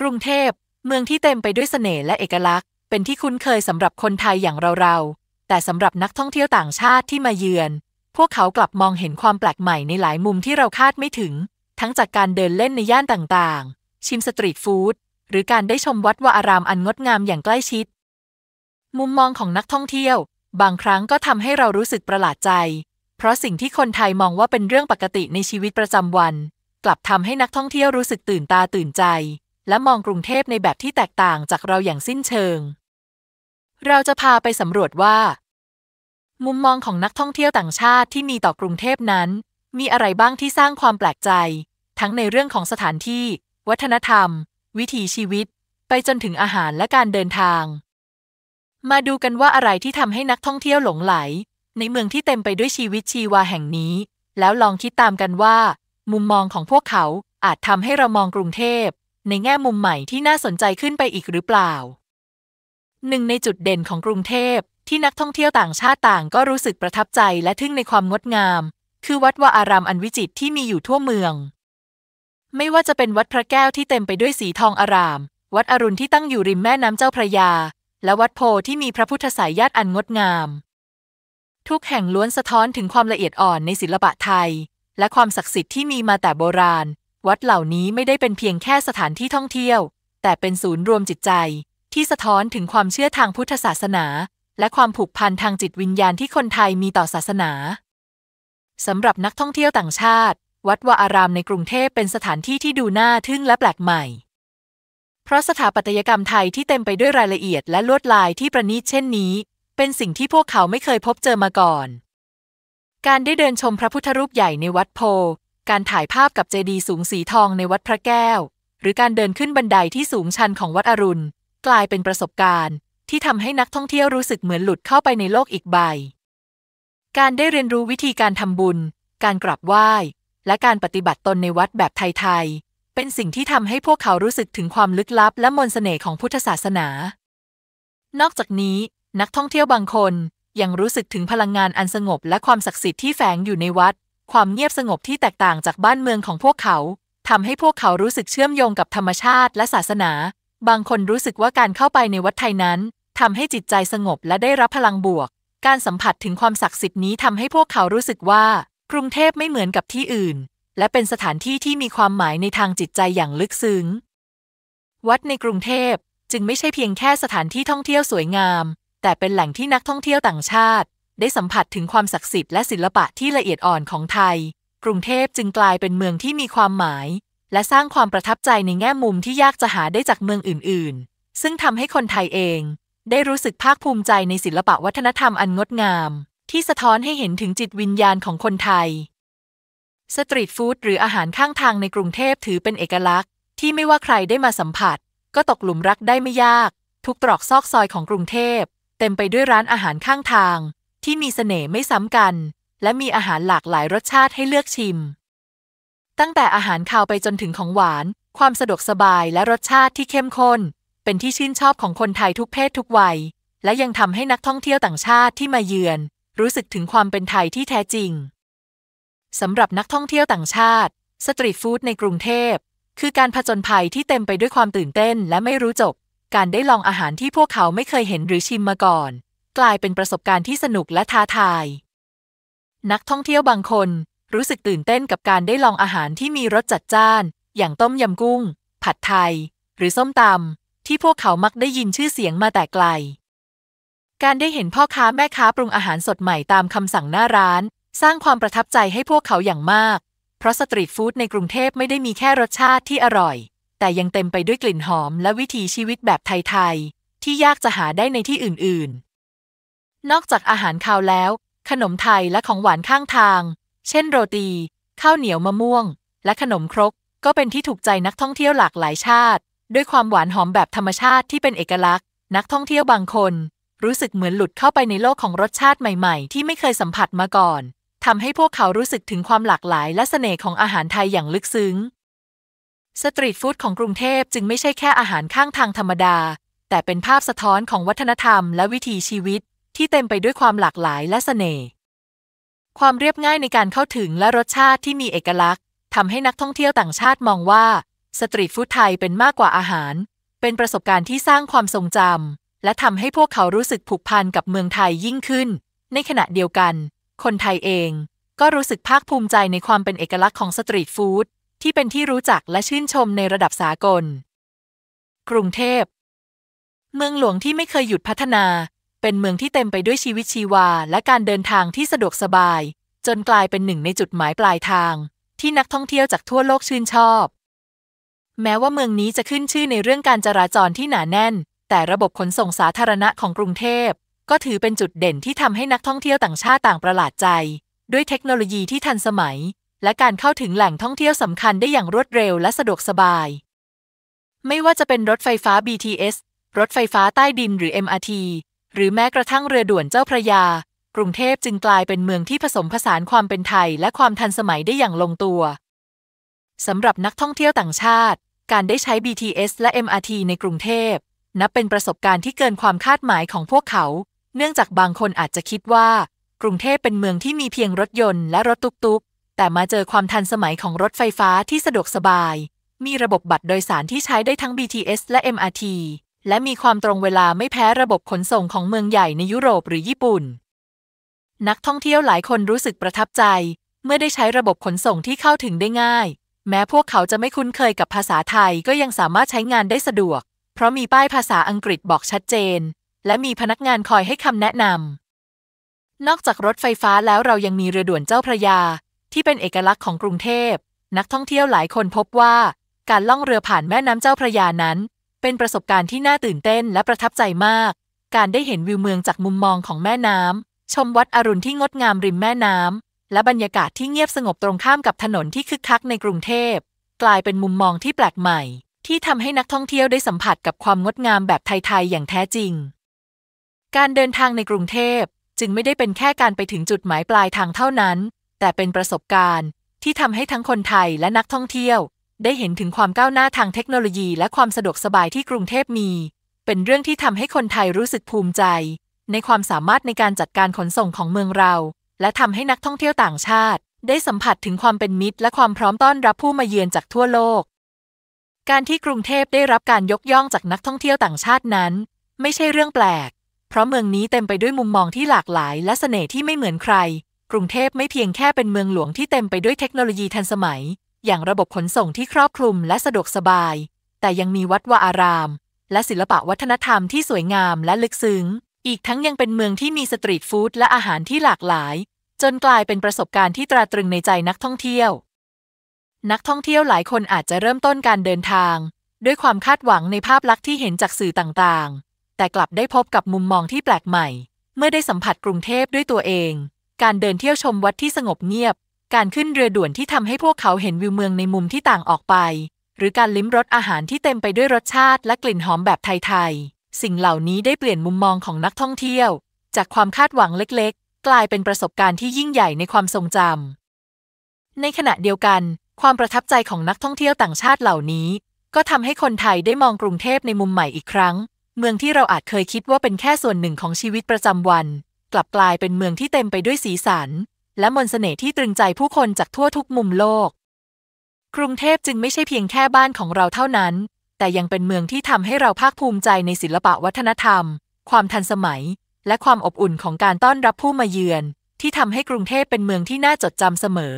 กรุงเทพ เมืองที่เต็มไปด้วยเสน่ห์และเอกลักษณ์ เป็นที่คุ้นเคยสำหรับคนไทยอย่างเราๆ แต่สำหรับนักท่องเที่ยวต่างชาติที่มาเยือน พวกเขากลับมองเห็นความแปลกใหม่ในหลายมุมที่เราคาดไม่ถึง ทั้งจากการเดินเล่นในย่านต่างๆ ชิมสตรีทฟู้ด หรือการได้ชมวัดวาอารามอันงดงามอย่างใกล้ชิด มุมมองของนักท่องเที่ยว บางครั้งก็ทำให้เรารู้สึกประหลาดใจ เพราะสิ่งที่คนไทยมองว่าเป็นเรื่องปกติในชีวิตประจำวัน กลับทำให้นักท่องเที่ยวรู้สึกตื่นตาตื่นใจและมองกรุงเทพในแบบที่แตกต่างจากเราอย่างสิ้นเชิง เราจะพาไปสำรวจว่า มุมมองของนักท่องเที่ยวต่างชาติที่มีต่อกรุงเทพนั้น มีอะไรบ้างที่สร้างความแปลกใจ ทั้งในเรื่องของสถานที่ วัฒนธรรม วิถีชีวิต ไปจนถึงอาหารและการเดินทาง มาดูกันว่าอะไรที่ทำให้นักท่องเที่ยวหลงไหล ในเมืองที่เต็มไปด้วยชีวิตชีวาแห่งนี้ แล้วลองคิดตามกันว่า มุมมองของพวกเขาอาจทำให้เรามองกรุงเทพในแง่มุมใหม่ที่น่าสนใจขึ้นไปอีกหรือเปล่าหนึ่ง ในจุดเด่นของกรุงเทพ ที่นักท่องเที่ยวต่างชาติต่างก็รู้สึกประทับใจและทึ่งในความงดงาม คือวัดวาอารามอันวิจิตรที่มีอยู่ทั่วเมือง ไม่ว่าจะเป็นวัดพระแก้วที่เต็มไปด้วยสีทองอาราม วัดอรุณที่ตั้งอยู่ริมแม่น้ำเจ้าพระยา และวัดโพที่มีพระพุทธสายญาติอันงดงาม ทุกแห่งล้วนสะท้อนถึงความละเอียดอ่อนในศิลปะไทย และความศักดิ์สิทธิ์ที่มีมาแต่โบราณวัดเหล่านี้ไม่ได้เป็นเพียงแค่สถานที่ท่องเที่ยว แต่เป็นศูนย์รวมจิตใจที่สะท้อนถึงความเชื่อทางพุทธศาสนา และความผูกพันทางจิตวิญญาณที่คนไทยมีต่อศาสนาสำหรับนักท่องเที่ยวต่างชาติ วัดวาอารามในกรุงเทพเป็นสถานที่ที่ดูน่าทึ่งและแปลกใหม่ เพราะสถาปัตยกรรมไทยที่เต็มไปด้วยรายละเอียดและลวดลายที่ประณีตเช่นนี้ เป็นสิ่งที่พวกเขาไม่เคยพบเจอมาก่อน การได้เดินชมพระพุทธรูปใหญ่ในวัดโพการถ่ายภาพกับเจดีย์สูงสีทองในวัดพระแก้ว หรือการเดินขึ้นบันไดที่สูงชันของวัดอรุณ กลายเป็นประสบการณ์ ที่ทำให้นักท่องเที่ยวรู้สึกเหมือนหลุดเข้าไปในโลกอีกใบ การได้เรียนรู้วิธีการทำบุญ การกราบไหว้ และการปฏิบัติตนในวัดแบบไทยๆเป็นสิ่งที่ทำให้พวกเขารู้สึกถึงความลึกลับและมนต์เสน่ห์ของพุทธศาสนา นอกจากนี้นักท่องเที่ยวบางคนยังรู้สึกถึงพลังงานอันสงบ และความศักดิ์สิทธิ์ที่แฝงอยู่ในวัดความเงียบสงบที่แตกต่างจากบ้านเมืองของพวกเขา ทำให้พวกเขารู้สึกเชื่อมโยงกับธรรมชาติและศาสนา บางคนรู้สึกว่าการเข้าไปในวัดไทยนั้น ทำให้จิตใจสงบและได้รับพลังบวก การสัมผัสถึงความศักดิ์สิทธิ์นี้ทำให้พวกเขารู้สึกว่ากรุงเทพไม่เหมือนกับที่อื่น และเป็นสถานที่ที่มีความหมายในทางจิตใจอย่างลึกซึ้งวัดในกรุงเทพจึงไม่ใช่เพียงแค่สถานที่ท่องเที่ยวสวยงาม แต่เป็นแหล่งที่นักท่องเที่ยวต่างชาติได้สัมผัสถึงความศักดิ์สิทธิ์และศิลปะที่ละเอียดอ่อนของไทย กรุงเทพจึงกลายเป็นเมืองที่มีความหมาย และสร้างความประทับใจในแง่มุมที่ยากจะหาได้จากเมืองอื่นๆ ซึ่งทำให้คนไทยเอง ได้รู้สึกภาคภูมิใจในศิลปะวัฒนธรรมอันงดงาม ที่สะท้อนให้เห็นถึงจิตวิญญาณของคนไทย สตรีทฟู้ดหรืออาหารข้างทางในกรุงเทพถือเป็นเอกลักษณ์ที่ไม่ว่าใครได้มาสัมผัส ก็ตกหลุมรักได้ไม่ยาก ทุกตรอกซอกซอยของกรุงเทพเต็มไปด้วยร้านอาหารข้างทางที่มีเสน่ห์ไม่ซ้ำกัน และมีอาหารหลากหลายรสชาติให้เลือกชิม ตั้งแต่อาหารคาวไปจนถึงของหวาน ความสะดวกสบายและรสชาติที่เข้มข้น เป็นที่ชื่นชอบของคนไทยทุกเพศทุกวัย และยังทำให้นักท่องเที่ยวต่างชาติที่มาเยือนรู้สึกถึงความเป็นไทยที่แท้จริงสำหรับนักท่องเที่ยวต่างชาติ สตรีทฟู้ดในกรุงเทพคือการผจญภัยที่เต็มไปด้วยความตื่นเต้นและไม่รู้จบการได้ลองอาหารที่พวกเขาไม่เคยเห็นหรือชิมมาก่อนกลายเป็นประสบการณ์ที่สนุกและท้าทาย นักท่องเที่ยวบางคนรู้สึกตื่นเต้นกับการได้ลองอาหารที่มีรสจัดจ้าน อย่างต้มยำกุ้ง ผัดไทย หรือส้มตำที่พวกเขามักได้ยินชื่อเสียงมาแต่ไกล การได้เห็นพ่อค้าแม่ค้าปรุงอาหารสดใหม่ตามคำสั่งหน้าร้าน สร้างความประทับใจให้พวกเขาอย่างมาก เพราะสตรีทฟู้ดในกรุงเทพไม่ได้มีแค่รสชาติที่อร่อย แต่ยังเต็มไปด้วยกลิ่นหอมและวิถีชีวิตแบบไทยๆที่ยากจะหาได้ในที่อื่นๆนอกจากอาหารคาวแล้ว ขนมไทยและของหวานข้างทาง เช่นโรตี ข้าวเหนียวมะม่วง และขนมครกก็เป็นที่ถูกใจนักท่องเที่ยวหลากหลายชาติ ด้วยความหวานหอมแบบธรรมชาติที่เป็นเอกลักษณ์ นักท่องเที่ยวบางคน รู้สึกเหมือนหลุดเข้าไปในโลกของรสชาติใหม่ๆ ที่ไม่เคยสัมผัสมาก่อนทำให้พวกเขารู้สึกถึงความหลากหลาย และเสน่ห์ของอาหารไทยอย่างลึกซึ้งสตรีทฟู้ดของกรุงเทพจึงไม่ใช่แค่อาหารข้างทางธรรมดา แต่เป็นภาพสะท้อนของวัฒนธรรมและวิถีชีวิตที่เต็มไปด้วยความหลากหลายและสเสน่ห์ ความเรียบง่ายในการเข้าถึงและรสชาติที่มีเอกลักษณ์ทำให้นักท่องเที่ยวต่างชาติมองว่า สตรีทฟู้ดไทยเป็นมากกว่าอาหาร เป็นประสบการณ์ที่สร้างความทรงจำและทำให้พวกเขารู้สึกผูกพัน กับเมืองไทยยิ่งขึ้น ในขณะเดียวกัน คนไทยเอง ก็รู้สึกภาคภูมิใจในความเป็นเอกลักษณ์ของสตรีทฟู้ดที่เป็นที่รู้จักและชื่นชมในระดับสากล กรุงเทพ เมืองหลวงที่ไม่เคยหยุดพัฒนาเป็นเมืองที่เต็มไปด้วยชีวิตชีวาและการเดินทางที่สะดวกสบาย จนกลายเป็นหนึ่งในจุดหมายปลายทาง ที่นักท่องเที่ยวจากทั่วโลกชื่นชอบ แม้ว่าเมืองนี้จะขึ้นชื่อในเรื่องการจราจรที่หนาแน่น แต่ระบบขนส่งสาธารณะของกรุงเทพ ก็ถือเป็นจุดเด่นที่ทำให้นักท่องเที่ยวต่างชาติต่างประหลาดใจ ด้วยเทคโนโลยีที่ทันสมัย และการเข้าถึงแหล่งท่องเที่ยวสำคัญได้อย่างรวดเร็วและสะดวกสบาย ไม่ว่าจะเป็นรถไฟฟ้า BTS รถไฟฟ้าใต้ดินหรือ MRT หรือแม้กระทั่งเรือด่วนเจ้าพระยา กรุงเทพจึงกลายเป็นเมืองที่ผสมผสานความเป็นไทยและความทันสมัยได้อย่างลงตัว สำหรับนักท่องเที่ยวต่างชาติ การได้ใช้ BTS และ MRT ในกรุงเทพนับเป็นประสบการณ์ที่เกินความคาดหมายของพวกเขา เนื่องจากบางคนอาจจะคิดว่า กรุงเทพเป็นเมืองที่มีเพียงรถยนต์และรถตุกๆ แต่มาเจอความทันสมัยของรถไฟฟ้าที่สะดวกสบาย มีระบบบัตรโดยสารที่ใช้ได้ทั้ง BTS และ MRT และมีความตรงเวลาไม่แพ้ระบบขนส่งของเมืองใหญ่ในยุโรปหรือญี่ปุ่น นักท่องเที่ยวหลายคนรู้สึกประทับใจ เมื่อได้ใช้ระบบขนส่งที่เข้าถึงได้ง่าย แม้พวกเขาจะไม่คุ้นเคยกับภาษาไทยก็ยังสามารถใช้งานได้สะดวก เพราะมีป้ายภาษาอังกฤษบอกชัดเจน และมีพนักงานคอยให้คำแนะนำนอกจากรถไฟฟ้าแล้วเรายังมีเรือด่วนเจ้าพระยา ที่เป็นเอกลักษณ์ของกรุงเทพนักท่องเที่ยวหลายคนพบว่า การล่องเรือผ่านแม่น้ำเจ้าพระยานั้นเป็นประสบการณ์ที่น่าตื่นเต้นและประทับใจมาก การได้เห็นวิวเมืองจากมุมมองของแม่น้ำ ชมวัดอรุณที่งดงามริมแม่น้ำ และบรรยากาศที่เงียบสงบตรงข้ามกับถนนที่คึกคักในกรุงเทพ กลายเป็นมุมมองที่แปลกใหม่ ที่ทำให้นักท่องเที่ยวได้สัมผัสกับความงดงามแบบไทยๆอย่างแท้จริง การเดินทางในกรุงเทพจึงไม่ได้เป็นแค่การไปถึงจุดหมายปลายทางเท่านั้น แต่เป็นประสบการณ์ที่ทำให้ทั้งคนไทยและนักท่องเที่ยวได้เห็นถึงความก้าวหน้าทางเทคโนโลยีและความสะดวกสบายที่กรุงเทพมี เป็นเรื่องที่ทำให้คนไทยรู้สึกภูมิใจในความสามารถในการจัดการขนส่งของเมืองเรา และทำให้นักท่องเที่ยวต่างชาติได้สัมผัสถึงความเป็นมิตรและความพร้อมต้อนรับผู้มาเยือนจากทั่วโลก การที่กรุงเทพได้รับการยกย่องจากนักท่องเที่ยวต่างชาตินั้น ไม่ใช่เรื่องแปลก เพราะเมืองนี้เต็มไปด้วยมุมมองที่หลากหลายและเสน่ห์ที่ไม่เหมือนใคร กรุงเทพไม่เพียงแค่เป็นเมืองหลวงที่เต็มไปด้วยเทคโนโลยีทันสมัยอย่างระบบขนส่งที่ครอบคลุมและสะดวกสบาย แต่ยังมีวัดวาอาราม และศิลปะวัฒนธรรมที่สวยงามและลึกซึ้งอีกทั้งยังเป็นเมืองที่มีสตรีทฟู้ดและอาหารที่หลากหลาย จนกลายเป็นประสบการณ์ที่ตราตรึงในใจนักท่องเที่ยว นักท่องเที่ยวหลายคนอาจจะเริ่มต้นการเดินทาง ด้วยความคาดหวังในภาพลักษณ์ที่เห็นจากสื่อต่างๆ แต่กลับได้พบกับมุมมองที่แปลกใหม่ เมื่อได้สัมผัสกรุงเทพด้วยตัวเอง การเดินเที่ยวชมวัดที่สงบเงียบการขึ้นเรือด่วนที่ทำให้พวกเขาเห็นวิวเมืองในมุมที่ต่างออกไป หรือการลิ้มรสอาหารที่เต็มไปด้วยรสชาติ และกลิ่นหอมแบบไทยๆ สิ่งเหล่านี้ได้เปลี่ยนมุมมองของนักท่องเที่ยว จากความคาดหวังเล็กๆ กลายเป็นประสบการณ์ที่ยิ่งใหญ่ในความทรงจำ ในขณะเดียวกัน ความประทับใจของนักท่องเที่ยวต่างชาติเหล่านี้ ก็ทำให้คนไทยได้มองกรุงเทพในมุมใหม่อีกครั้ง เมืองที่เราอาจเคยคิดว่าเป็นแค่ส่วนหนึ่งของชีวิตประจำวัน กลับกลายเป็นเมืองที่เต็มไปด้วยสีสันและมนต์เสน่ห์ที่ตรึงใจผู้คนจากทั่วทุกมุมโลก กรุงเทพจึงไม่ใช่เพียงแค่บ้านของเราเท่านั้น แต่ยังเป็นเมืองที่ทำให้เราภาคภูมิใจในศิลปะวัฒนธรรม ความทันสมัย และความอบอุ่นของการต้อนรับผู้มาเยือน ที่ทำให้กรุงเทพเป็นเมืองที่น่าจดจำเสมอ